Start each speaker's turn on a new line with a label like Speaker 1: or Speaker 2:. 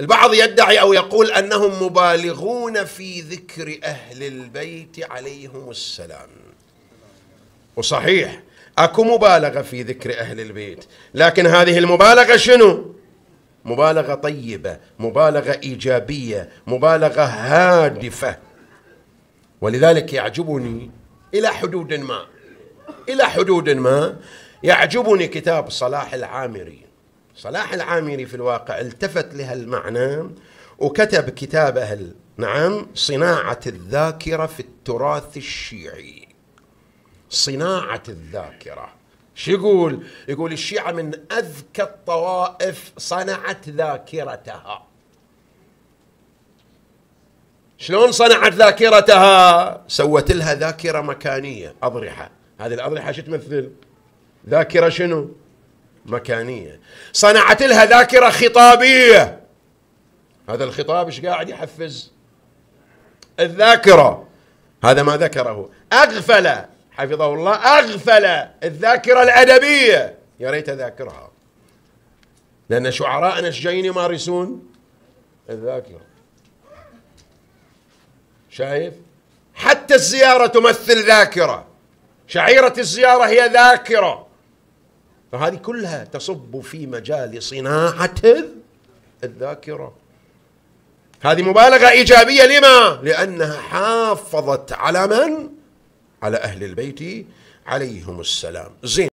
Speaker 1: البعض يدعي او يقول انهم مبالغون في ذكر اهل البيت عليهم السلام وصحيح اكو مبالغه في ذكر اهل البيت لكن هذه المبالغه شنو مبالغه طيبه مبالغه ايجابيه مبالغه هادفه ولذلك يعجبني الى حدود ما الى حدود ما يعجبني كتاب صلاح العامري صلاح العامري في الواقع التفت لهالمعنى وكتب كتابه نعم صناعة الذاكرة في التراث الشيعي صناعة الذاكرة شو يقول؟ يقول الشيعة من أذكى الطوائف صنعت ذاكرتها شلون صنعت ذاكرتها؟ سوت لها ذاكرة مكانية أضرحة هذه الأضرحة شو تمثل؟ ذاكرة شنو؟ مكانية صنعت لها ذاكرة خطابية هذا الخطاب ايش قاعد يحفز الذاكرة هذا ما ذكره أغفل حفظه الله أغفل الذاكرة الأدبية يا ريت أذاكرها لأن شعراءنا ايش جايين يمارسون الذاكرة شايف حتى الزيارة تمثل ذاكرة شعيرة الزيارة هي ذاكرة فهذه كلها تصب في مجال صناعة الذاكرة هذه مبالغة إيجابية لما؟ لأنها حافظت على من؟ على أهل البيت عليهم السلام زين